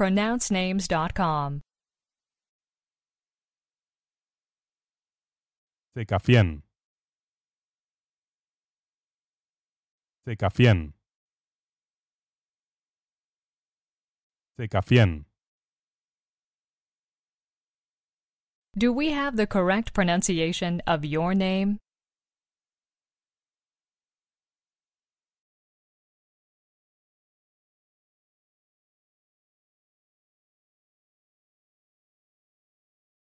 pronouncenames.com. Se cafían. Se Do we have the correct pronunciation of your name?